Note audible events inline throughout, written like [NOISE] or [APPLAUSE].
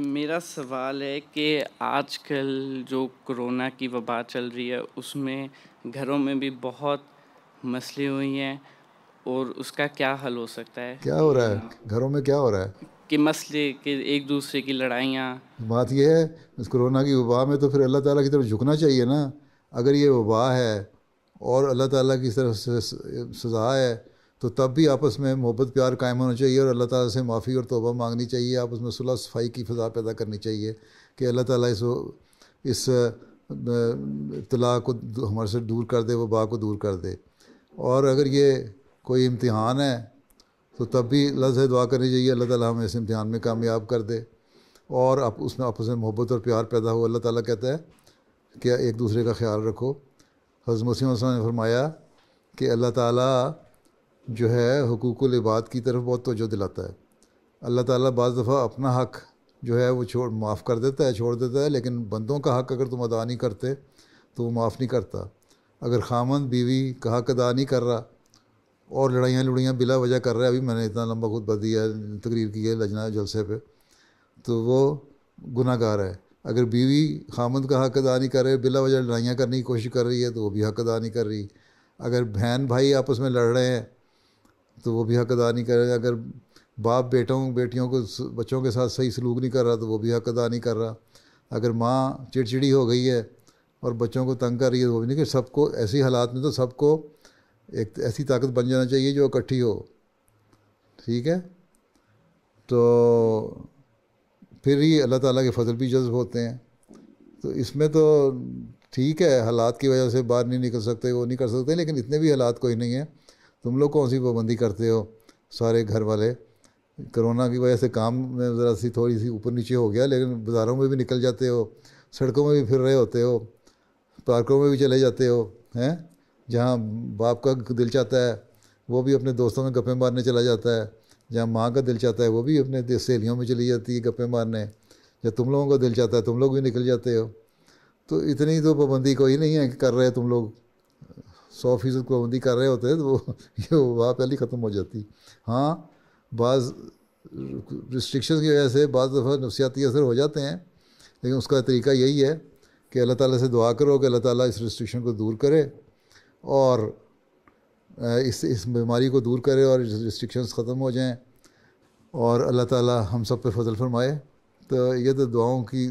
मेरा सवाल है कि आजकल जो कोरोना की वबा चल रही है उसमें घरों में भी बहुत मसले हुई हैं और उसका क्या हल हो सकता है क्या हो रहा है घरों में क्या हो रहा है कि मसले कि एक दूसरे की लड़ाइयाँ बात यह है इस कोरोना की वबा में तो फिर अल्लाह ताला की तरफ झुकना चाहिए ना अगर ये वबा है और अल्लाह ताला की तरफ से सज़ा है तो तब भी आपस में मोहब्बत प्यार कायम होना चाहिए और अल्लाह ताला से माफ़ी और तोबा मांगनी चाहिए आपस में सुलह सफाई की फ़िज़ा पैदा करनी चाहिए कि अल्लाह ताला इस इस इब्तला को हमारे से दूर कर दे वबा को दूर कर दे और अगर ये कोई इम्तहान है तो तब भी अल्लाह से दुआ करनी चाहिए अल्लाह ताला हमें इस इम्तहान में कामयाब कर दे और आप उसमें आपस में मोहब्बत और प्यार पैदा हो अल्लाह ताला कहता है कि एक दूसरे का ख्याल रखो हज़रत ने फरमाया कि अल्लाह ताला जो है हकूक लबाद की तरफ बहुत तोजह दिलाता है अल्लाह ताला बज़ दफ़ा अपना हक़ जो है वो छोड़ माफ़ कर देता है छोड़ देता है लेकिन बंदों का हक़ अगर तुम अदा नहीं करते तो वो माफ़ नहीं करता अगर खामन बीवी का हक़ अदा नहीं कर रहा और लड़ाइयाँ लुड़ियाँ बिला वजह कर रहा है अभी मैंने इतना लंबा खुद दिया है तकरीर की है लजना जलसे पर तो वो गुनागार है अगर बीवी खामद का हक़ अदा नहीं कर रहे बिला वजह लड़ाइयाँ करने की कोशिश कर रही है तो वो भी हक़ अदा नहीं कर रही अगर बहन भाई आपस में लड़ रहे हैं तो वो भी हक अदा नहीं कर रहा अगर बाप बेटों बेटियों को बच्चों के साथ सही सलूक नहीं कर रहा तो वो भी हक अदा नहीं कर रहा अगर माँ चिड़चिड़ी हो गई है और बच्चों को तंग कर रही है तो वो भी नहीं कि सबको ऐसी हालात में तो सबको एक ऐसी ताकत बन जाना चाहिए जो इकट्ठी हो ठीक है तो फिर ही अल्लाह ताला के फजल भी जज्ब होते हैं तो इसमें तो ठीक है हालात की वजह से बाहर नहीं निकल सकते वो नहीं कर सकते लेकिन इतने भी हालात कोई नहीं है तुम लोग कौन सी पाबंदी करते हो सारे घर वाले कोरोना की वजह से काम में ज़रा सी थोड़ी सी ऊपर नीचे हो गया लेकिन बाज़ारों में भी निकल जाते हो सड़कों में भी फिर रहे होते हो पार्कों में भी चले जाते हो हैं जहाँ बाप का दिल चाहता है वो भी अपने दोस्तों में गप्पे मारने चला जाता है जहाँ माँ का दिल चाहता है वो भी अपने सहेलियों में चली जाती है गप्पे मारने या तुम लोगों का दिल चाहता है तुम लोग भी निकल जाते हो तो इतनी तो पाबंदी कोई नहीं है कि कर रहे तुम लोग सौ फीसद पाबंदी कर रहे होते तो वो [LAUGHS] ये वाह पहले ख़त्म हो जाती हाँ बाज़ रिस्ट्रिक्शन की वजह से बाद दफ़ा नफसियाती असर हो जाते हैं लेकिन उसका तरीका यही है कि अल्लाह ताला से दुआ करो कि अल्लाह ताला इस रिस्ट्रिक्शन को दूर करे और इस इस बीमारी को दूर करे और रिस्ट्रिक्शंस ख़त्म हो जाएं और अल्लाह ताला हम सब पे फजल फरमाए तो ये तो दुआओं की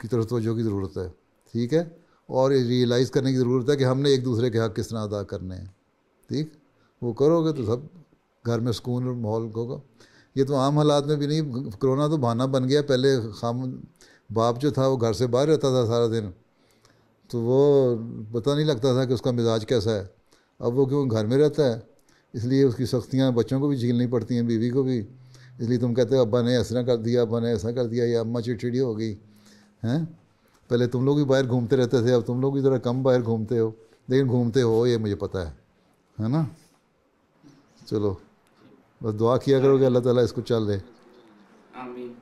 की तरफ तोजो की ज़रूरत है ठीक है और ये रियलाइज़ करने की ज़रूरत है कि हमने एक दूसरे के हक़ किस तरह अदा करने हैं ठीक वो करोगे तो सब घर में सुकून और माहौल होगा ये तो आम हालात में भी नहीं कोरोना तो बहाना बन गया पहले खाम बाप जो था वो घर से बाहर रहता था सारा दिन तो वो पता नहीं लगता था कि उसका मिजाज कैसा है अब वो क्यों घर में रहता है इसलिए उसकी सख्तियाँ बच्चों को भी झीलनी पड़ती हैं बीवी को भी इसलिए तुम कहते हो अब्बा ने ऐसा कर दिया अब्बा ने ऐसा कर दिया या अम्मा चिड़चिड़ी हो गई हैं पहले तुम लोग भी बाहर घूमते रहते थे अब तुम लोग भी ज़रा कम बाहर घूमते हो लेकिन घूमते हो ये मुझे पता है है ना चलो बस दुआ किया करोगे अल्लाह ताला इसको चल दे